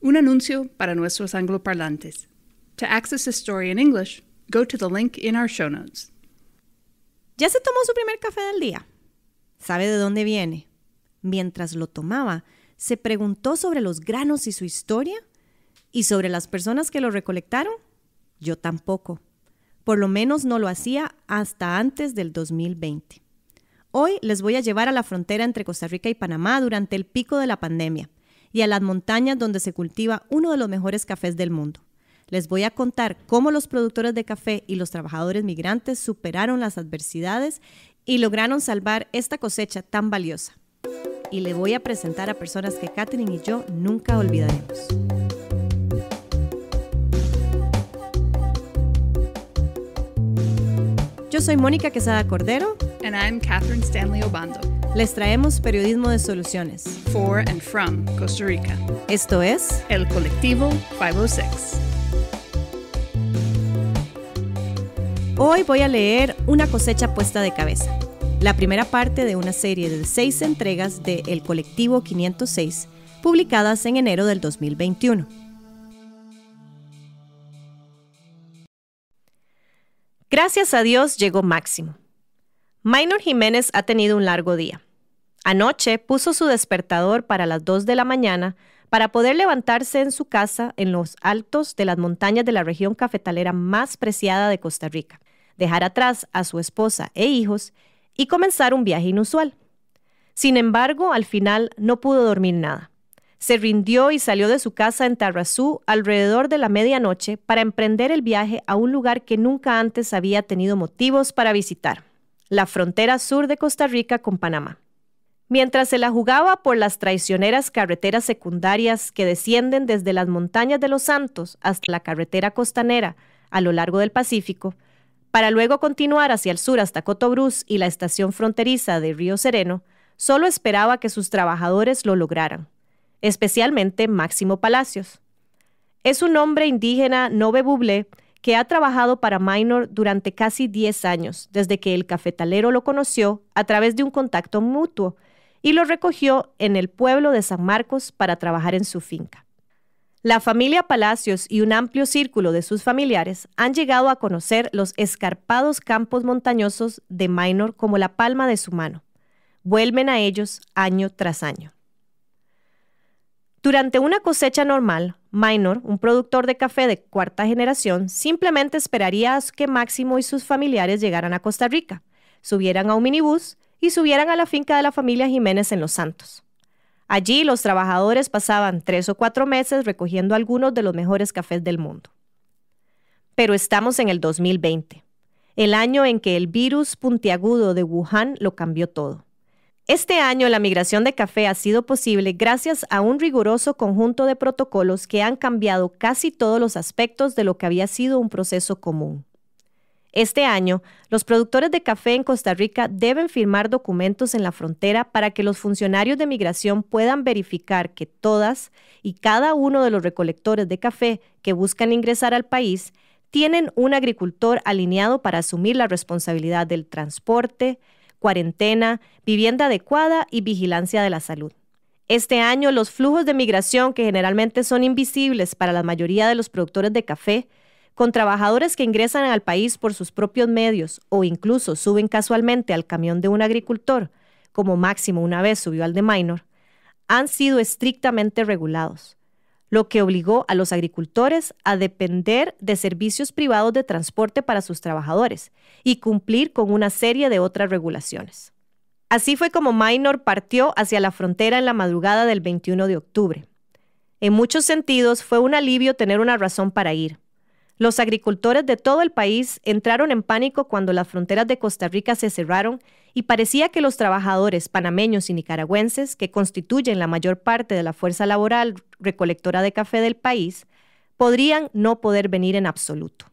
Un anuncio para nuestros angloparlantes. To access the story in English, go to the link in our show notes. Ya se tomó su primer café del día. ¿Sabe de dónde viene? Mientras lo tomaba, se preguntó sobre los granos y su historia y sobre las personas que lo recolectaron. Yo tampoco. Por lo menos no lo hacía hasta antes del 2020. Hoy les voy a llevar a la frontera entre Costa Rica y Panamá durante el pico de la pandemia y a las montañas donde se cultiva uno de los mejores cafés del mundo. Les voy a contar cómo los productores de café y los trabajadores migrantes superaron las adversidades y lograron salvar esta cosecha tan valiosa. Y le voy a presentar a personas que Katherine y yo nunca olvidaremos. Yo soy Mónica Quesada Cordero. And I'm Catherine Stanley Obando. Les traemos periodismo de soluciones. For and from Costa Rica. Esto es El Colectivo 506. Hoy voy a leer Una cosecha puesta de cabeza, la primera parte de una serie de seis entregas de El Colectivo 506, publicadas en enero del 2021. Gracias a Dios llegó Máximo. Minor Jiménez ha tenido un largo día. Anoche puso su despertador para las 2 de la mañana para poder levantarse en su casa en los altos de las montañas de la región cafetalera más preciada de Costa Rica, dejar atrás a su esposa e hijos y comenzar un viaje inusual. Sin embargo, al final no pudo dormir nada. Se rindió y salió de su casa en Tarrazú alrededor de la medianoche para emprender el viaje a un lugar que nunca antes había tenido motivos para visitar, la frontera sur de Costa Rica con Panamá. Mientras se la jugaba por las traicioneras carreteras secundarias que descienden desde las montañas de los Santos hasta la carretera costanera a lo largo del Pacífico, para luego continuar hacia el sur hasta Cotobruz y la estación fronteriza de Río Sereno, solo esperaba que sus trabajadores lo lograran, especialmente Máximo Palacios. Es un hombre indígena nobe buble que ha trabajado para Minor durante casi 10 años, desde que el cafetalero lo conoció a través de un contacto mutuo y lo recogió en el pueblo de San Marcos para trabajar en su finca. La familia Palacios y un amplio círculo de sus familiares han llegado a conocer los escarpados campos montañosos de Minor como la palma de su mano. Vuelven a ellos año tras año. Durante una cosecha normal, Minor, un productor de café de cuarta generación, simplemente esperaría a que Máximo y sus familiares llegaran a Costa Rica, subieran a un minibús y subieran a la finca de la familia Jiménez en Los Santos. Allí los trabajadores pasaban tres o cuatro meses recogiendo algunos de los mejores cafés del mundo. Pero estamos en el 2020, el año en que el virus puntiagudo de Wuhan lo cambió todo. Este año la migración de café ha sido posible gracias a un riguroso conjunto de protocolos que han cambiado casi todos los aspectos de lo que había sido un proceso común. Este año, los productores de café en Costa Rica deben firmar documentos en la frontera para que los funcionarios de migración puedan verificar que todas y cada uno de los recolectores de café que buscan ingresar al país tienen un agricultor alineado para asumir la responsabilidad del transporte, cuarentena, vivienda adecuada y vigilancia de la salud. Este año, los flujos de migración, que generalmente son invisibles para la mayoría de los productores de café, con trabajadores que ingresan al país por sus propios medios o incluso suben casualmente al camión de un agricultor, como máximo una vez subió al de Minor, han sido estrictamente regulados, lo que obligó a los agricultores a depender de servicios privados de transporte para sus trabajadores y cumplir con una serie de otras regulaciones. Así fue como Minor partió hacia la frontera en la madrugada del 21 de octubre. En muchos sentidos fue un alivio tener una razón para ir, los agricultores de todo el país entraron en pánico cuando las fronteras de Costa Rica se cerraron y parecía que los trabajadores panameños y nicaragüenses, que constituyen la mayor parte de la fuerza laboral recolectora de café del país, podrían no poder venir en absoluto.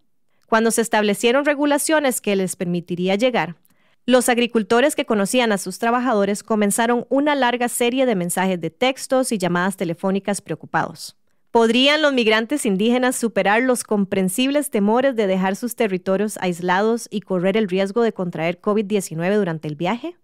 Cuando se establecieron regulaciones que les permitiría llegar, los agricultores que conocían a sus trabajadores comenzaron una larga serie de mensajes de textos y llamadas telefónicas preocupados. ¿Podrían los migrantes indígenas superar los comprensibles temores de dejar sus territorios aislados y correr el riesgo de contraer COVID-19 durante el viaje?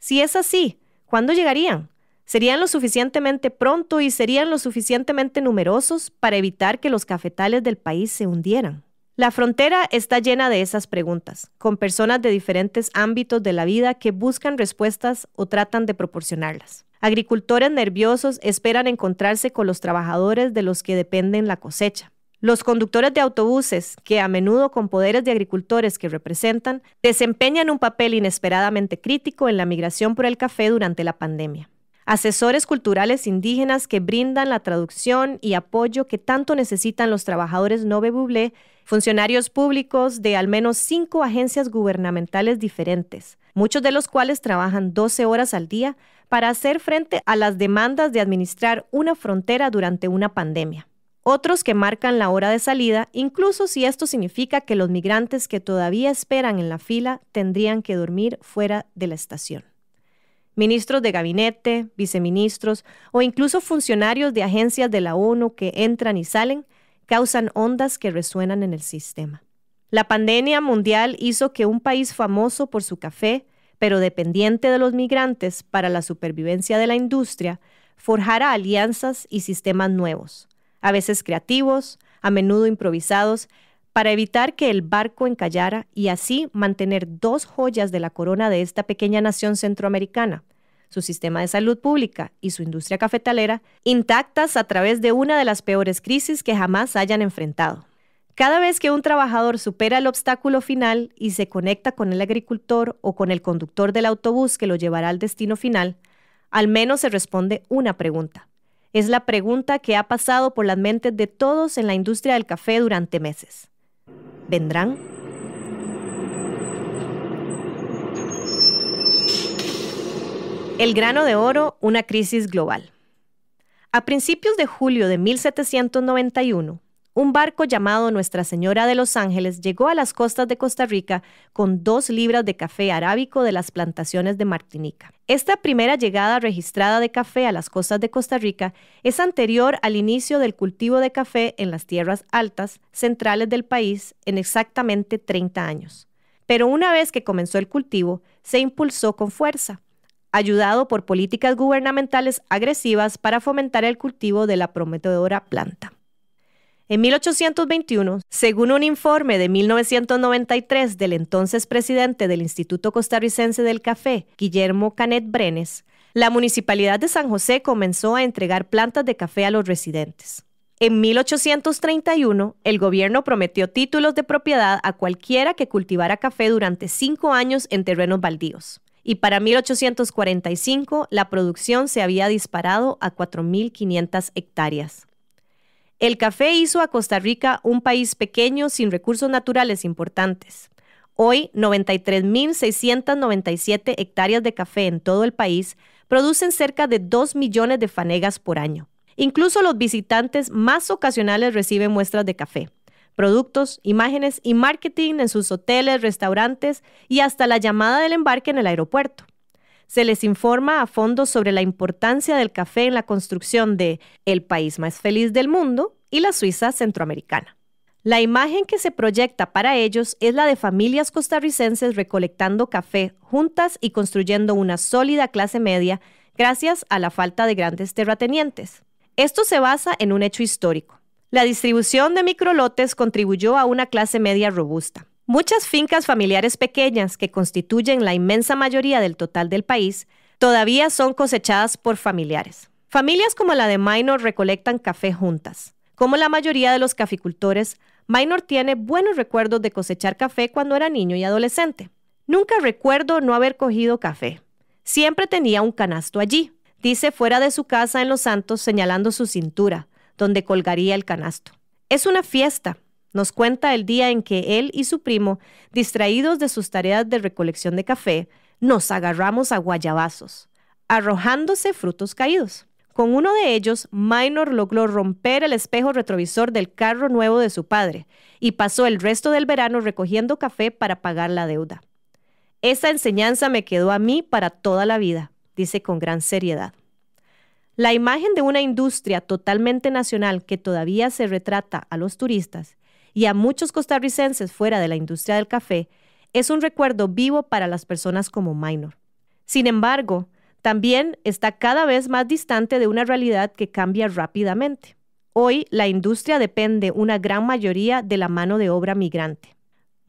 Si es así, ¿cuándo llegarían? ¿Serían lo suficientemente pronto y serían lo suficientemente numerosos para evitar que los cafetales del país se hundieran? La frontera está llena de esas preguntas, con personas de diferentes ámbitos de la vida que buscan respuestas o tratan de proporcionarlas. Agricultores nerviosos esperan encontrarse con los trabajadores de los que dependen la cosecha. Los conductores de autobuses, que a menudo con poderes de agricultores que representan, desempeñan un papel inesperadamente crítico en la migración por el café durante la pandemia. Asesores culturales indígenas que brindan la traducción y apoyo que tanto necesitan los trabajadores no bebublé funcionarios públicos de al menos cinco agencias gubernamentales diferentes, muchos de los cuales trabajan 12 horas al día para hacer frente a las demandas de administrar una frontera durante una pandemia. Otros que marcan la hora de salida, incluso si esto significa que los migrantes que todavía esperan en la fila tendrían que dormir fuera de la estación ministros de gabinete, viceministros o incluso funcionarios de agencias de la ONU que entran y salen, causan ondas que resuenan en el sistema. La pandemia mundial hizo que un país famoso por su café, pero dependiente de los migrantes para la supervivencia de la industria, forjara alianzas y sistemas nuevos, a veces creativos, a menudo improvisados, para evitar que el barco encallara y así mantener dos joyas de la corona de esta pequeña nación centroamericana, su sistema de salud pública y su industria cafetalera intactas a través de una de las peores crisis que jamás hayan enfrentado. Cada vez que un trabajador supera el obstáculo final y se conecta con el agricultor o con el conductor del autobús que lo llevará al destino final, al menos se responde una pregunta. Es la pregunta que ha pasado por las mentes de todos en la industria del café durante meses. ¿Vendrán? El grano de oro, una crisis global. A principios de julio de 1791, un barco llamado Nuestra Señora de los Ángeles llegó a las costas de Costa Rica con dos libras de café arábico de las plantaciones de Martinica. Esta primera llegada registrada de café a las costas de Costa Rica es anterior al inicio del cultivo de café en las tierras altas centrales del país en exactamente 30 años. Pero una vez que comenzó el cultivo, se impulsó con fuerza ayudado por políticas gubernamentales agresivas para fomentar el cultivo de la prometedora planta. En 1821, según un informe de 1993 del entonces presidente del Instituto Costarricense del Café, Guillermo Canet Brenes, la municipalidad de San José comenzó a entregar plantas de café a los residentes. En 1831, el gobierno prometió títulos de propiedad a cualquiera que cultivara café durante cinco años en terrenos baldíos y para 1845 la producción se había disparado a 4.500 hectáreas. El café hizo a Costa Rica un país pequeño sin recursos naturales importantes. Hoy, 93.697 hectáreas de café en todo el país producen cerca de 2 millones de fanegas por año. Incluso los visitantes más ocasionales reciben muestras de café productos, imágenes y marketing en sus hoteles, restaurantes y hasta la llamada del embarque en el aeropuerto. Se les informa a fondo sobre la importancia del café en la construcción de El país más feliz del mundo y la Suiza centroamericana. La imagen que se proyecta para ellos es la de familias costarricenses recolectando café juntas y construyendo una sólida clase media gracias a la falta de grandes terratenientes. Esto se basa en un hecho histórico. La distribución de microlotes contribuyó a una clase media robusta. Muchas fincas familiares pequeñas, que constituyen la inmensa mayoría del total del país, todavía son cosechadas por familiares. Familias como la de Minor recolectan café juntas. Como la mayoría de los caficultores, Minor tiene buenos recuerdos de cosechar café cuando era niño y adolescente. Nunca recuerdo no haber cogido café. Siempre tenía un canasto allí, dice fuera de su casa en Los Santos señalando su cintura, donde colgaría el canasto. Es una fiesta, nos cuenta el día en que él y su primo, distraídos de sus tareas de recolección de café, nos agarramos a guayabazos, arrojándose frutos caídos. Con uno de ellos, Minor logró romper el espejo retrovisor del carro nuevo de su padre y pasó el resto del verano recogiendo café para pagar la deuda. Esa enseñanza me quedó a mí para toda la vida, dice con gran seriedad. La imagen de una industria totalmente nacional que todavía se retrata a los turistas y a muchos costarricenses fuera de la industria del café es un recuerdo vivo para las personas como Minor. Sin embargo, también está cada vez más distante de una realidad que cambia rápidamente. Hoy la industria depende una gran mayoría de la mano de obra migrante.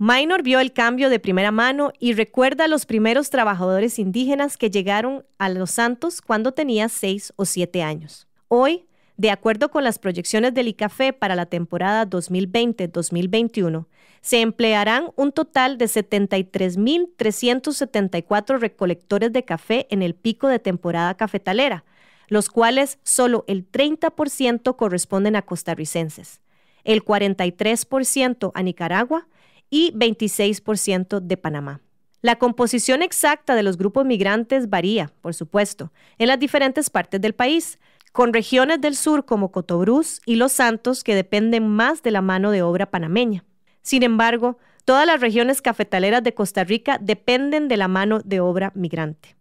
Minor vio el cambio de primera mano y recuerda a los primeros trabajadores indígenas que llegaron a Los Santos cuando tenía seis o siete años. Hoy, de acuerdo con las proyecciones del ICAFE para la temporada 2020-2021, se emplearán un total de 73.374 recolectores de café en el pico de temporada cafetalera, los cuales solo el 30% corresponden a costarricenses, el 43% a Nicaragua, y 26% de Panamá. La composición exacta de los grupos migrantes varía, por supuesto, en las diferentes partes del país, con regiones del sur como Cotobruz y Los Santos que dependen más de la mano de obra panameña. Sin embargo, todas las regiones cafetaleras de Costa Rica dependen de la mano de obra migrante.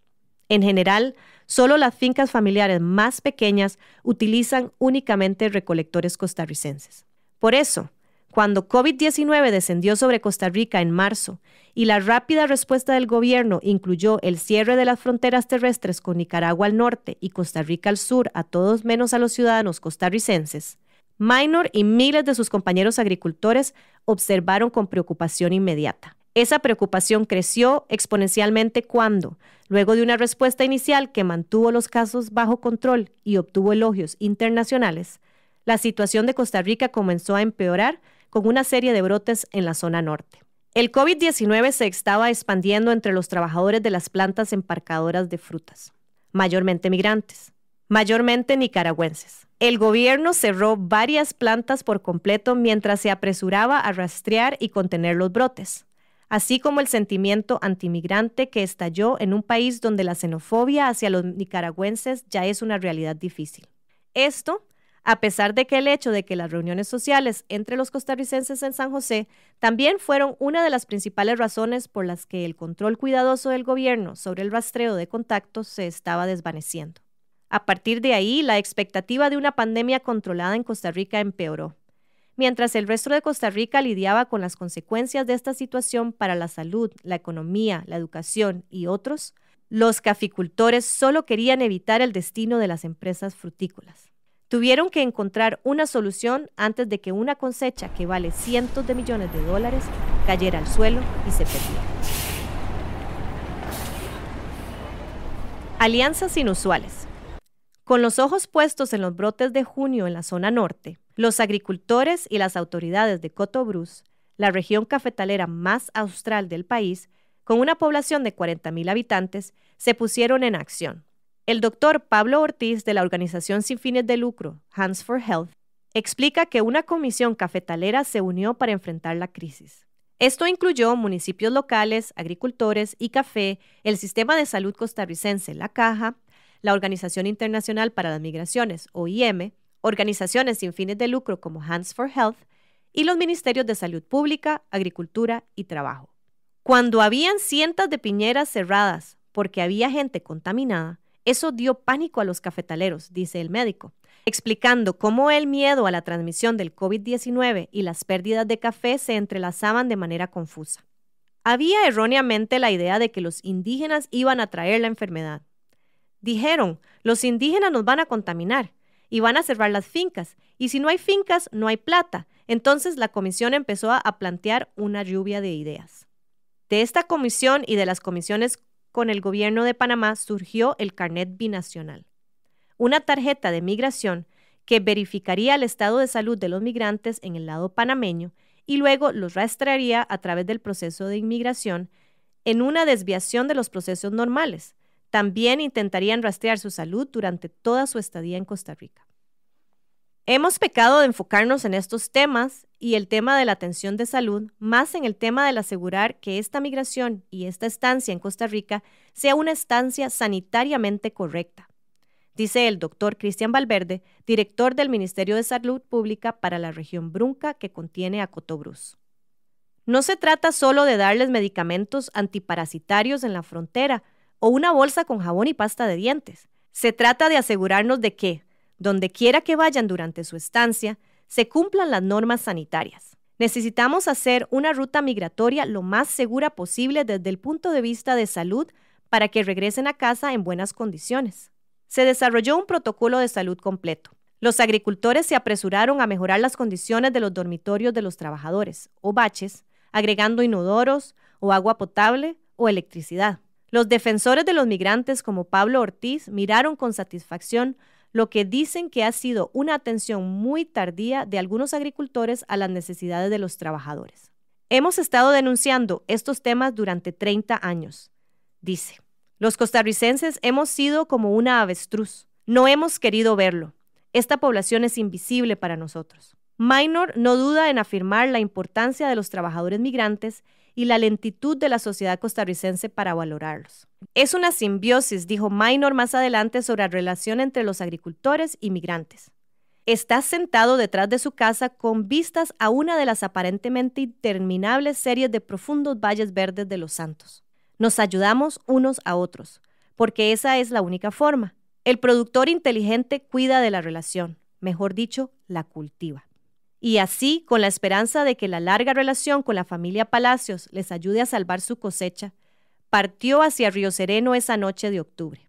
En general, solo las fincas familiares más pequeñas utilizan únicamente recolectores costarricenses. Por eso, cuando COVID-19 descendió sobre Costa Rica en marzo y la rápida respuesta del gobierno incluyó el cierre de las fronteras terrestres con Nicaragua al norte y Costa Rica al sur a todos menos a los ciudadanos costarricenses, Minor y miles de sus compañeros agricultores observaron con preocupación inmediata. Esa preocupación creció exponencialmente cuando, luego de una respuesta inicial que mantuvo los casos bajo control y obtuvo elogios internacionales, la situación de Costa Rica comenzó a empeorar con una serie de brotes en la zona norte. El COVID-19 se estaba expandiendo entre los trabajadores de las plantas emparcadoras de frutas, mayormente migrantes, mayormente nicaragüenses. El gobierno cerró varias plantas por completo mientras se apresuraba a rastrear y contener los brotes, así como el sentimiento antimigrante que estalló en un país donde la xenofobia hacia los nicaragüenses ya es una realidad difícil. Esto a pesar de que el hecho de que las reuniones sociales entre los costarricenses en San José también fueron una de las principales razones por las que el control cuidadoso del gobierno sobre el rastreo de contactos se estaba desvaneciendo. A partir de ahí, la expectativa de una pandemia controlada en Costa Rica empeoró. Mientras el resto de Costa Rica lidiaba con las consecuencias de esta situación para la salud, la economía, la educación y otros, los caficultores solo querían evitar el destino de las empresas frutícolas. Tuvieron que encontrar una solución antes de que una cosecha que vale cientos de millones de dólares cayera al suelo y se perdiera. Alianzas inusuales. Con los ojos puestos en los brotes de junio en la zona norte, los agricultores y las autoridades de Cotobruz, la región cafetalera más austral del país, con una población de 40.000 habitantes, se pusieron en acción. El doctor Pablo Ortiz de la organización sin fines de lucro, Hands for Health, explica que una comisión cafetalera se unió para enfrentar la crisis. Esto incluyó municipios locales, agricultores y café, el sistema de salud costarricense, la Caja, la Organización Internacional para las Migraciones, OIM, organizaciones sin fines de lucro como Hands for Health y los ministerios de Salud Pública, Agricultura y Trabajo. Cuando habían cientos de piñeras cerradas porque había gente contaminada, eso dio pánico a los cafetaleros, dice el médico, explicando cómo el miedo a la transmisión del COVID-19 y las pérdidas de café se entrelazaban de manera confusa. Había erróneamente la idea de que los indígenas iban a traer la enfermedad. Dijeron, los indígenas nos van a contaminar y van a cerrar las fincas, y si no hay fincas, no hay plata. Entonces la comisión empezó a plantear una lluvia de ideas. De esta comisión y de las comisiones con el gobierno de Panamá surgió el Carnet Binacional, una tarjeta de migración que verificaría el estado de salud de los migrantes en el lado panameño y luego los rastrearía a través del proceso de inmigración en una desviación de los procesos normales. También intentarían rastrear su salud durante toda su estadía en Costa Rica. Hemos pecado de enfocarnos en estos temas y el tema de la atención de salud, más en el tema del asegurar que esta migración y esta estancia en Costa Rica sea una estancia sanitariamente correcta, dice el doctor Cristian Valverde, director del Ministerio de Salud Pública para la región Brunca que contiene a Cotobruz. No se trata solo de darles medicamentos antiparasitarios en la frontera o una bolsa con jabón y pasta de dientes. Se trata de asegurarnos de que, donde quiera que vayan durante su estancia, se cumplan las normas sanitarias. Necesitamos hacer una ruta migratoria lo más segura posible desde el punto de vista de salud para que regresen a casa en buenas condiciones. Se desarrolló un protocolo de salud completo. Los agricultores se apresuraron a mejorar las condiciones de los dormitorios de los trabajadores, o baches, agregando inodoros, o agua potable, o electricidad. Los defensores de los migrantes como Pablo Ortiz miraron con satisfacción lo que dicen que ha sido una atención muy tardía de algunos agricultores a las necesidades de los trabajadores. Hemos estado denunciando estos temas durante 30 años, dice. Los costarricenses hemos sido como una avestruz. No hemos querido verlo. Esta población es invisible para nosotros. Minor no duda en afirmar la importancia de los trabajadores migrantes y la lentitud de la sociedad costarricense para valorarlos. Es una simbiosis, dijo Maynor más adelante sobre la relación entre los agricultores y migrantes. Está sentado detrás de su casa con vistas a una de las aparentemente interminables series de profundos valles verdes de los santos. Nos ayudamos unos a otros, porque esa es la única forma. El productor inteligente cuida de la relación, mejor dicho, la cultiva. Y así, con la esperanza de que la larga relación con la familia Palacios les ayude a salvar su cosecha, partió hacia Río Sereno esa noche de octubre.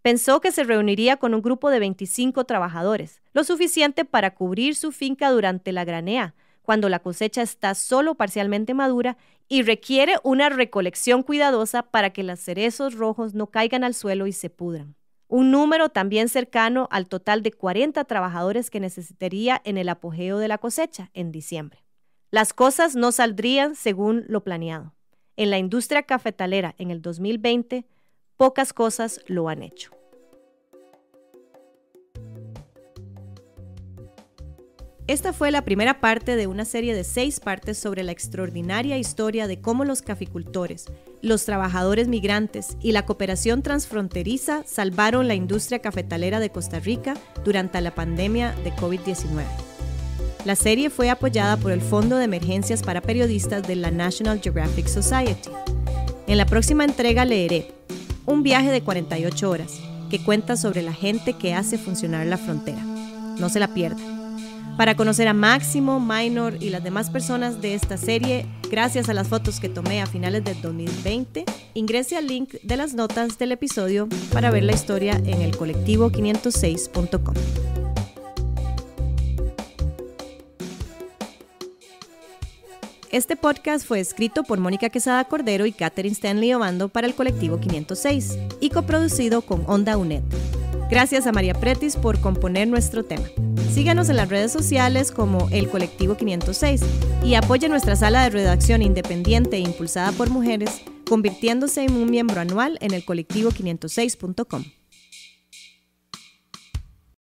Pensó que se reuniría con un grupo de 25 trabajadores, lo suficiente para cubrir su finca durante la granea, cuando la cosecha está solo parcialmente madura y requiere una recolección cuidadosa para que los cerezos rojos no caigan al suelo y se pudran un número también cercano al total de 40 trabajadores que necesitaría en el apogeo de la cosecha en diciembre. Las cosas no saldrían según lo planeado. En la industria cafetalera en el 2020, pocas cosas lo han hecho. Esta fue la primera parte de una serie de seis partes sobre la extraordinaria historia de cómo los caficultores, los trabajadores migrantes y la cooperación transfronteriza salvaron la industria cafetalera de Costa Rica durante la pandemia de COVID-19. La serie fue apoyada por el Fondo de Emergencias para Periodistas de la National Geographic Society. En la próxima entrega leeré Un viaje de 48 horas, que cuenta sobre la gente que hace funcionar la frontera. No se la pierda para conocer a Máximo, Minor y las demás personas de esta serie, gracias a las fotos que tomé a finales de 2020, ingrese al link de las notas del episodio para ver la historia en el colectivo 506.com. Este podcast fue escrito por Mónica Quesada Cordero y Catherine Stanley Obando para el colectivo 506 y coproducido con Onda UNED. Gracias a María Pretis por componer nuestro tema. Síganos en las redes sociales como El Colectivo 506 y apoya nuestra sala de redacción independiente e impulsada por mujeres, convirtiéndose en un miembro anual en el colectivo 506.com.